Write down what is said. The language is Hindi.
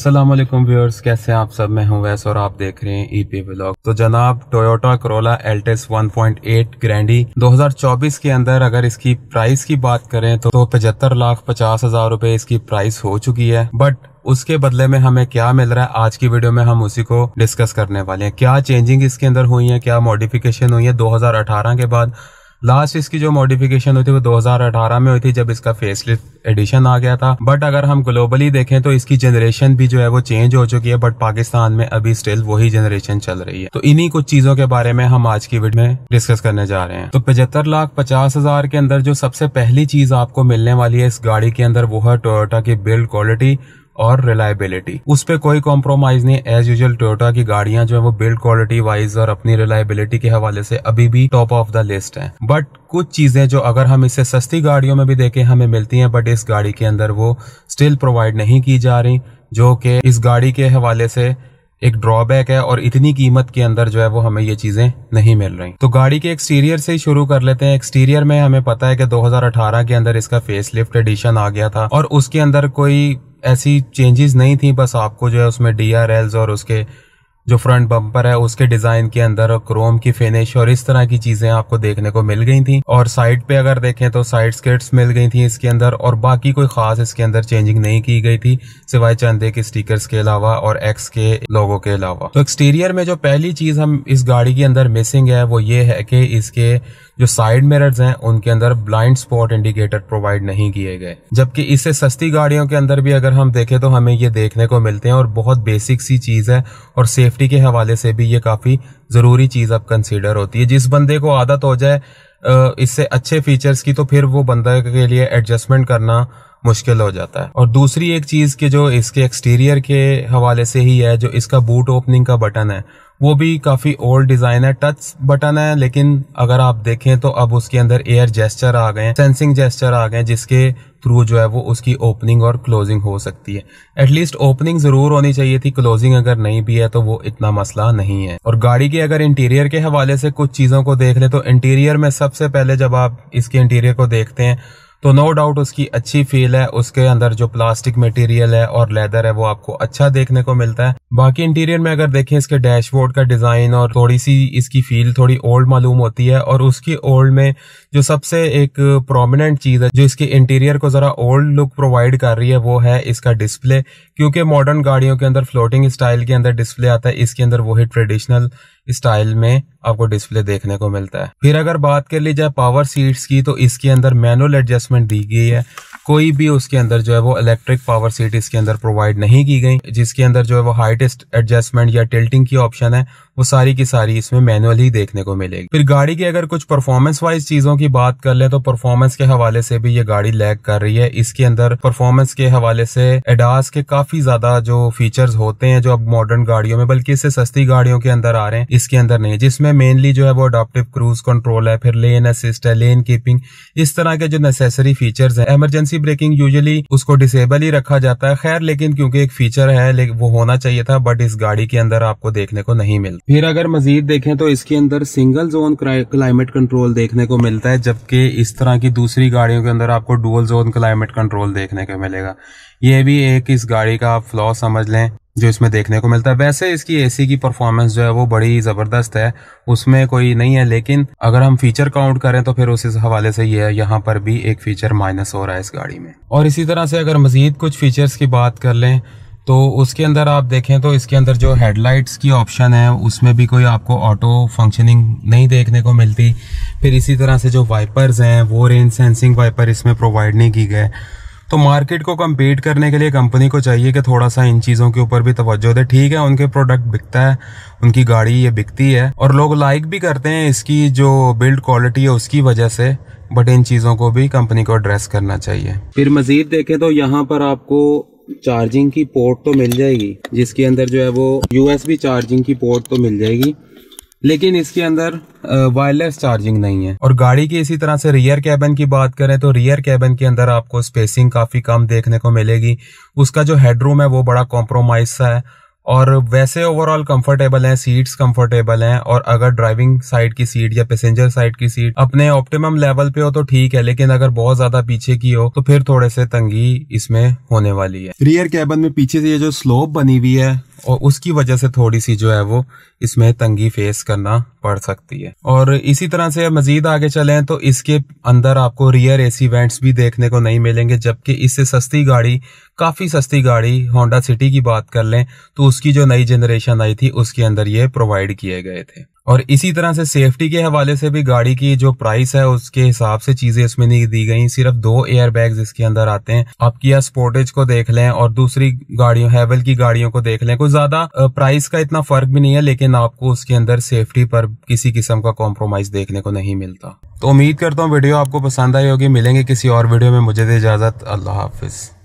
असलम व्यूअर्स कैसे हैं आप सब मैं हूं वैस और आप देख रहे हैं ईपी e ब्लॉग तो जनाब टोयोटा करोला एल्टेस 1.8 ग्रैंडी 2024 के अंदर अगर इसकी प्राइस की बात करें तो, तो पचहत्तर लाख पचास हजार रूपए इसकी प्राइस हो चुकी है बट उसके बदले में हमें क्या मिल रहा है आज की वीडियो में हम उसी को डिस्कस करने वाले हैं क्या चेंजिंग इसके अंदर हुई है क्या मॉडिफिकेशन हुई है 2018 के बाद लास्ट इसकी जो मॉडिफिकेशन हुई थी वो 2018 में हुई थी जब इसका फेसलिफ्ट एडिशन आ गया था बट अगर हम ग्लोबली देखें तो इसकी जनरेशन भी जो है वो चेंज हो चुकी है बट पाकिस्तान में अभी स्टिल वही जनरेशन चल रही है तो इन्हीं कुछ चीजों के बारे में हम आज की वीडियो में डिस्कस करने जा रहे हैं तो पचहत्तर लाख पचास हजार के अंदर जो सबसे पहली चीज आपको मिलने वाली है इस गाड़ी के अंदर वो है टोयोटा की बिल्ड क्वालिटी और रिलायबिलिटी उस पर कोई कॉम्प्रोमाइज नहीं एज यूजल टोयोटा की गाड़ियां जो है वो बिल्ड क्वालिटी वाइज और अपनी रिलायबिलिटी के हवाले से अभी भी टॉप ऑफ द लिस्ट है बट कुछ चीजें जो अगर हम इसे सस्ती गाड़ियों में भी देखें हमें मिलती हैं बट इस गाड़ी के अंदर वो स्टिल प्रोवाइड नहीं की जा रही जो कि इस गाड़ी के हवाले से एक ड्रॉबैक है और इतनी कीमत के अंदर जो है वो हमें ये चीजें नहीं मिल रही तो गाड़ी के एक्सटीरियर से ही शुरू कर लेते हैं एक्सटीरियर में हमें पता है कि 2018 के अंदर इसका फेसलिफ्ट एडिशन आ गया था और उसके अंदर कोई ऐसी चेंजेस नहीं थी बस आपको जो है उसमें डी और उसके जो फ्रंट बम्पर है उसके डिजाइन के अंदर क्रोम की फिनिश और इस तरह की चीजें आपको देखने को मिल गई थी और साइड पे अगर देखें तो साइड स्केट्स मिल गई थी इसके अंदर और बाकी कोई खास इसके अंदर चेंजिंग नहीं की गई थी सिवाय चंदे के स्टिकर्स के अलावा और एक्स के लोगों के अलावा तो एक्सटीरियर में जो पहली चीज हम इस गाड़ी के अंदर मिसिंग है वो ये है कि इसके जो साइड मिरर्स हैं उनके अंदर ब्लाइंड स्पॉट इंडिकेटर प्रोवाइड नहीं किए गए जबकि इससे सस्ती गाड़ियों के अंदर भी अगर हम देखें तो हमें ये देखने को मिलते हैं और बहुत बेसिक सी चीज है और सेफ सेफ्टी के हवाले से भी ये काफ़ी ज़रूरी चीज़ अब कंसिडर होती है जिस बंदे को आदत हो जाए इससे अच्छे फीचर्स की तो फिर वो बंदे के लिए एडजस्टमेंट करना मुश्किल हो जाता है और दूसरी एक चीज के जो इसके एक्सटीरियर के हवाले से ही है जो इसका बूट ओपनिंग का बटन है वो भी काफ़ी ओल्ड डिज़ाइन है टच बटन है लेकिन अगर आप देखें तो अब उसके अंदर एयर जेस्चर आ गए सेंसिंग जेस्चर आ गए जिसके थ्रू जो है वो उसकी ओपनिंग और क्लोजिंग हो सकती है एटलीस्ट ओपनिंग ज़रूर होनी चाहिए थी क्लोजिंग अगर नहीं भी है तो वो इतना मसला नहीं है और गाड़ी के अगर इंटीरियर के हवाले से कुछ चीज़ों को देख लें तो इंटीरियर में सबसे पहले जब आप इसके इंटीरियर को देखते हैं तो नो डाउट उसकी अच्छी फील है उसके अंदर जो प्लास्टिक मटेरियल है और लेदर है वो आपको अच्छा देखने को मिलता है बाकी इंटीरियर में अगर देखें इसके डैशबोर्ड का डिजाइन और थोड़ी सी इसकी फील थोड़ी ओल्ड मालूम होती है और उसकी ओल्ड में जो सबसे एक प्रोमिनेंट चीज है जो इसके इंटीरियर को जरा ओल्ड लुक प्रोवाइड कर रही है वो है इसका डिस्प्ले क्योंकि मॉडर्न गाड़ियों के अंदर फ्लोटिंग स्टाइल के अंदर डिस्प्ले आता है इसके अंदर वो है ट्रेडिशनल स्टाइल में आपको डिस्प्ले देखने को मिलता है फिर अगर बात कर ली जाए पावर सीट्स की तो इसके अंदर मैनुअल एडजस्टमेंट दी गई है कोई भी उसके अंदर जो है वो इलेक्ट्रिक पावर सीट इसके अंदर प्रोवाइड नहीं की गई जिसके अंदर जो है वो हाइटेस्ट एडजस्टमेंट या टिल्टिंग की ऑप्शन है वो सारी की सारी इसमें मैनुअल ही देखने को मिलेगी फिर गाड़ी की अगर कुछ परफॉर्मेंस वाइज चीजों की बात कर ले तो परफॉर्मेंस के हवाले से भी ये गाड़ी लैग कर रही है इसके अंदर परफॉर्मेंस के हवाले से एडास के काफी ज्यादा जो फीचर्स होते हैं जो अब मॉडर्न गाड़ियों में बल्कि इससे सस्ती गाड़ियों के अंदर आ रहे हैं इसके अंदर नहीं जिसमें मेनली जो है वो अडोप्टिव क्रूज कंट्रोल है फिर लेन असिस्ट है लेन कीपिंग इस तरह के जो नेसेसरी फीचर्स है इमरजेंसी ब्रेकिंग यूजली उसको डिसेबल ही रखा जाता है खैर लेकिन क्योंकि एक फीचर है वो होना चाहिए था बट इस गाड़ी के अंदर आपको देखने को नहीं मिलता फिर अगर मजीद देखें तो इसके अंदर सिंगल जोन क्लाइमेट कंट्रोल देखने को मिलता है जबकि इस तरह की दूसरी गाड़ियों के अंदर आपको डुअल जोन क्लाइमेट कंट्रोल देखने को मिलेगा ये भी एक इस गाड़ी का आप फ्लॉ समझ लें जो इसमें देखने को मिलता है वैसे इसकी एसी की परफॉर्मेंस जो है वो बड़ी ज़बरदस्त है उसमें कोई नहीं है लेकिन अगर हम फीचर काउंट करें तो फिर उस हवाले से यह यहाँ पर भी एक फीचर माइनस हो रहा है इस गाड़ी में और इसी तरह से अगर मजीद कुछ फीचर्स की बात कर लें तो उसके अंदर आप देखें तो इसके अंदर जो हेडलाइट्स की ऑप्शन है उसमें भी कोई आपको ऑटो फंक्शनिंग नहीं देखने को मिलती फिर इसी तरह से जो वाइपर्स हैं वो रेन सेंसिंग वाइपर इसमें प्रोवाइड नहीं की गए तो मार्केट को कम्पीट करने के लिए कंपनी को चाहिए कि थोड़ा सा इन चीज़ों के ऊपर भी तवज्जो दे ठीक है उनके प्रोडक्ट बिकता है उनकी गाड़ी ये बिकती है और लोग लाइक भी करते हैं इसकी जो बिल्ड क्वालिटी है उसकी वजह से बट इन चीज़ों को भी कंपनी को एड्रेस करना चाहिए फिर मज़ीद देखें तो यहाँ पर आपको चार्जिंग की पोर्ट तो मिल जाएगी जिसके अंदर जो है वो यूएसबी चार्जिंग की पोर्ट तो मिल जाएगी लेकिन इसके अंदर वायरलेस चार्जिंग नहीं है और गाड़ी की इसी तरह से रियर कैबिन की बात करें तो रियर कैबिन के अंदर आपको स्पेसिंग काफ़ी कम देखने को मिलेगी उसका जो हेडरूम है वो बड़ा कॉम्प्रोमाइज सा है और वैसे ओवरऑल कंफर्टेबल हैं सीट्स कंफर्टेबल हैं और अगर ड्राइविंग साइड की सीट या पैसेंजर साइड की सीट अपने ऑप्टिमम लेवल पे हो तो ठीक है लेकिन अगर बहुत ज्यादा पीछे की हो तो फिर थोड़े से तंगी इसमें होने वाली है रियर कैबन में पीछे से ये जो स्लोप बनी हुई है और उसकी वजह से थोड़ी सी जो है वो इसमें तंगी फेस करना पड़ सकती है और इसी तरह से मजीद आगे चलें तो इसके अंदर आपको रियर एसी वेंट्स भी देखने को नहीं मिलेंगे जबकि इससे सस्ती गाड़ी काफ़ी सस्ती गाड़ी होंडा सिटी की बात कर लें तो उसकी जो नई जनरेशन आई थी उसके अंदर ये प्रोवाइड किए गए थे और इसी तरह से सेफ्टी के हवाले से भी गाड़ी की जो प्राइस है उसके हिसाब से चीजें इसमें नहीं दी गई सिर्फ दो एयर बैग इसके अंदर आते हैं आप किया स्पोर्टेज को देख लें और दूसरी गाड़ियों हैवल की गाड़ियों को देख लें कुछ ज्यादा प्राइस का इतना फर्क भी नहीं है लेकिन आपको उसके अंदर सेफ्टी पर किसी किस्म का कॉम्प्रोमाइज देखने को नहीं मिलता तो उम्मीद करता हूँ वीडियो आपको पसंद आई होगी मिलेंगे किसी और वीडियो में मुझे दे इजाजत अल्लाह हाफिज़